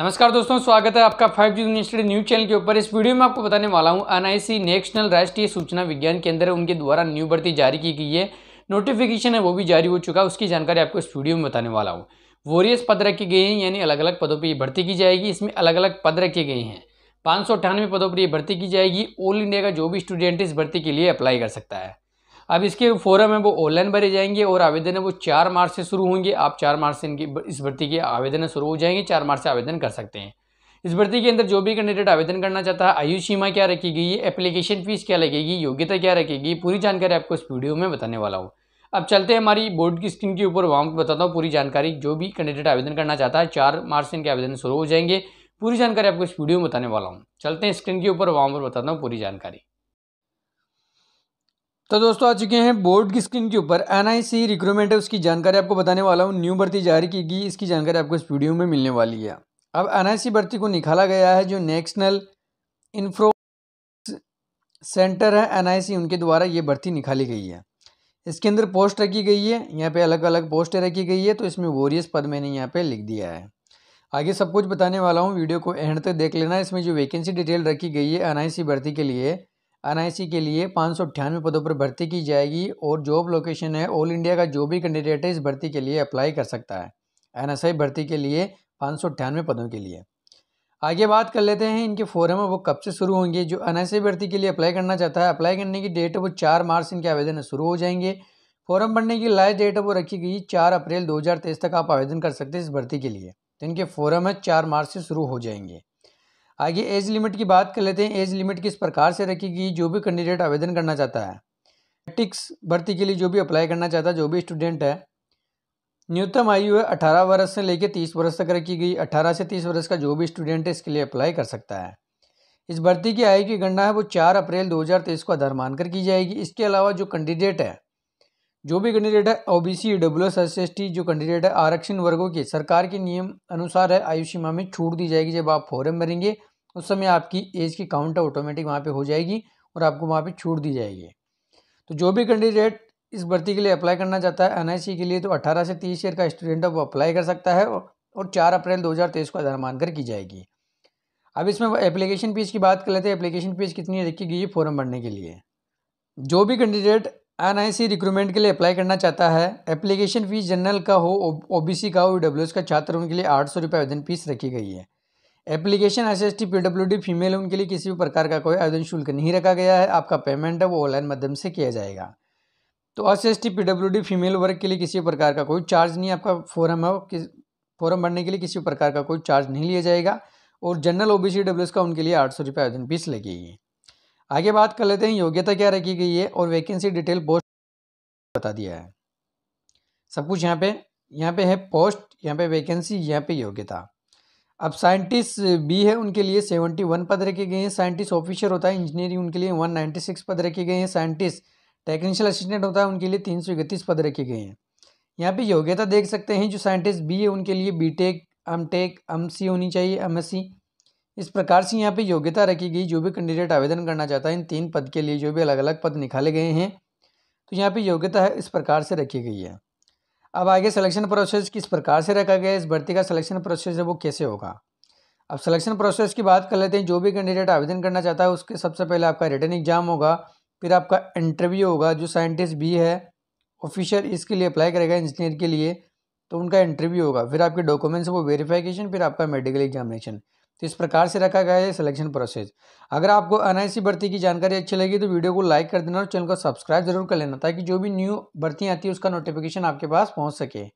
नमस्कार दोस्तों स्वागत है आपका five G university news channel के ऊपर इस वीडियो में आपको बताने वाला हूं एनआईसी नेशनल राष्ट्रीय सूचना विज्ञान केंद्र उनके द्वारा न्यू भर्ती जारी की गई है नोटिफिकेशन है वो भी जारी हो चुका है उसकी जानकारी आपको इस वीडियो में बताने वाला हूँ वोरियस पद रखे गए हैं यानी अलग अलग पदों पर ये भर्ती की जाएगी इसमें अलग अलग पद रखे गए हैं पाँच पदों पर ये भर्ती की जाएगी ऑल इंडिया का जो भी स्टूडेंट इस भर्ती के लिए अप्लाई कर सकता है अब इसके फोरम है वो ऑनलाइन भरे जाएंगे और आवेदन है वो चार मार्च से शुरू होंगे आप चार मार्च से इनकी इस भर्ती के आवेदन शुरू हो जाएंगे चार मार्च से आवेदन कर सकते हैं इस भर्ती के अंदर जो भी कैंडिडेट आवेदन करना चाहता है आयु सीमा क्या रखी गई है एप्लीकेशन फीस क्या लगेगी योग्यता क्या रखेगी पूरी जानकारी आपको इस वीडियो में बताने वाला हूँ अब चलते हैं हमारी बोर्ड की स्क्रीन के ऊपर वहाँ पर बताता हूँ पूरी जानकारी जो भी कैंडिडेट आवेदन करना चाहता है चार मार्च से इनके आवेदन शुरू हो जाएंगे पूरी जानकारी आपको इस वीडियो में बताने वाला हूँ चलते हैं स्क्रीन के ऊपर वहाँ पर बताता हूँ पूरी जानकारी तो दोस्तों आ चुके हैं बोर्ड की स्क्रीन के ऊपर एन आई सी रिक्रूटमेंट है उसकी जानकारी आपको बताने वाला हूँ न्यू भर्ती जारी की गई इसकी जानकारी आपको इस वीडियो में मिलने वाली है अब एन आई सी भर्ती को निकाला गया है जो नेशनल इन्फ्रो सेंटर है एन आई सी उनके द्वारा ये भर्ती निकाली गई है इसके अंदर पोस्ट रखी गई है यहाँ पर अलग अलग पोस्टें रखी गई है तो इसमें वोरियस पद मैंने यहाँ पर लिख दिया है आगे सब कुछ बताने वाला हूँ वीडियो को एंड तक देख लेना इसमें जो वैकेंसी डिटेल रखी गई है एन भर्ती के लिए एनआईसी के लिए पाँच सौ अट्ठानवे पदों पर भर्ती की जाएगी और जॉब लोकेशन है ऑल इंडिया का जो भी कैंडिडेट है इस भर्ती के लिए अप्लाई कर सकता है एनएसआई भर्ती के लिए पाँच सौ अट्ठानवे पदों के लिए आगे बात कर लेते हैं इनके फॉरम वो कब से शुरू होंगे जो एनएसआई भर्ती के लिए अप्लाई करना चाहता है अप्लाई करने की डेट वो चार मार्च इनके आवेदन शुरू हो जाएंगे फॉरम भरने की लास्ट डेट वो रखी गई चार अप्रैल दो तक आप आवेदन कर सकते हैं इस भर्ती के लिए तो इनके फॉरम है चार मार्च से शुरू हो जाएंगे आगे एज लिमिट की बात कर लेते हैं एज लिमिट किस प्रकार से रखी गई जो भी कैंडिडेट आवेदन करना चाहता है मैट्रिक्स भर्ती के लिए जो भी अप्लाई करना चाहता है जो भी स्टूडेंट है न्यूनतम आयु है अठारह वर्ष से लेकर तीस वर्ष तक रखी गई अठारह से तीस वर्ष का जो भी स्टूडेंट है इसके लिए अप्लाई कर सकता है इस भर्ती की आयु की गणना है वो चार अप्रैल दो को आधार मानकर की जाएगी इसके अलावा जो कैंडिडेट है जो भी कैंडिडेट है O B C W S S S T जो कैंडिडेट है आरक्षण वर्गों की सरकार के नियम अनुसार है आयु सीमा में छूट दी जाएगी जब आप फॉरम भरेंगे उस समय आपकी एज की काउंट ऑटोमेटिक वहाँ पर हो जाएगी और आपको वहाँ पर छूट दी जाएगी तो जो भी कैंडिडेट इस भर्ती के लिए अप्लाई करना चाहता है एनआईसी के लिए तो 18 से 30 ईयर का स्टूडेंट है वो अप्लाई कर सकता है और 4 अप्रैल 2023 को आधार मानकर की जाएगी अब इसमें एप्लीकेशन फ़ीस की बात कर लेते हैं एप्लीकेशन फ़ीस कितनी रखी गई है फॉर्म भरने के लिए जो भी कैंडिडेट एन आई रिक्रूटमेंट के लिए अप्लाई करना चाहता है एप्लीकेशन फ़ीस जनरल का हो ओ बी सी का हो ई का छात्र उनके लिए आठ सौ रुपये आवेदन फ़ीस रखी गई है application S S T P W D female उनके लिए किसी भी प्रकार का कोई आवेदन शुल्क नहीं रखा गया है आपका पेमेंट है वो ऑनलाइन माध्यम से किया जाएगा तो S S T P W D female वर्ग के लिए किसी भी प्रकार का कोई चार्ज नहीं आपका फॉरम है फॉरम फॉर्म भरने के लिए किसी प्रकार का कोई चार्ज नहीं लिया जाएगा और general O B C W का उनके लिए आठ सौ रुपये आवेदन फीस लगेगी आगे बात कर लेते हैं योग्यता क्या रखी गई है और वैकेंसी डिटेल पोस्ट बता दिया है सब कुछ यहाँ पे यहाँ पे है पोस्ट यहाँ पे वैकेंसी यहाँ पे योग्यता अब साइंटिस्ट बी है उनके लिए सेवेंटी वन पद रखे गए हैं साइंटिस्ट ऑफिसर होता है इंजीनियरिंग उनके लिए वन नाइन्टी सिक्स पद रखे गए हैं साइंटिस्ट टेक्निशियल असिस्टेंट होता है उनके लिए तीन सौ इकतीस पद रखे गए हैं यहाँ पे योग्यता देख सकते हैं जो साइंटिस्ट बी है उनके लिए B tech M tech M C होनी चाहिए एम एस सी इस प्रकार से यहाँ पे योग्यता रखी गई जो भी कैंडिडेट आवेदन करना चाहता है इन तीन पद के लिए जो भी अलग अलग पद निकाले गए हैं तो यहाँ पे योग्यता है इस प्रकार से रखी गई है अब आगे सिलेक्शन प्रोसेस किस प्रकार से रखा गया इस भर्ती का सिलेक्शन प्रोसेस है वो कैसे होगा अब सिलेक्शन प्रोसेस की बात कर लेते हैं जो भी कैंडिडेट आवेदन करना चाहता है उसके सबसे पहले आपका रिटर्न एग्जाम होगा फिर आपका इंटरव्यू होगा जो साइंटिस्ट भी है ऑफिशियल इसके लिए अप्लाई करेगा इंजीनियर के लिए तो उनका इंटरव्यू होगा फिर आपके डॉक्यूमेंट्स वो वेरीफिकेशन फिर आपका मेडिकल एग्जामिनेशन तो इस प्रकार से रखा गया है सिलेक्शन प्रोसेस अगर आपको एनआईसी भर्ती की जानकारी अच्छी लगी तो वीडियो को लाइक कर देना और चैनल को सब्सक्राइब जरूर कर लेना ताकि जो भी न्यू भर्ती आती है उसका नोटिफिकेशन आपके पास पहुँच सके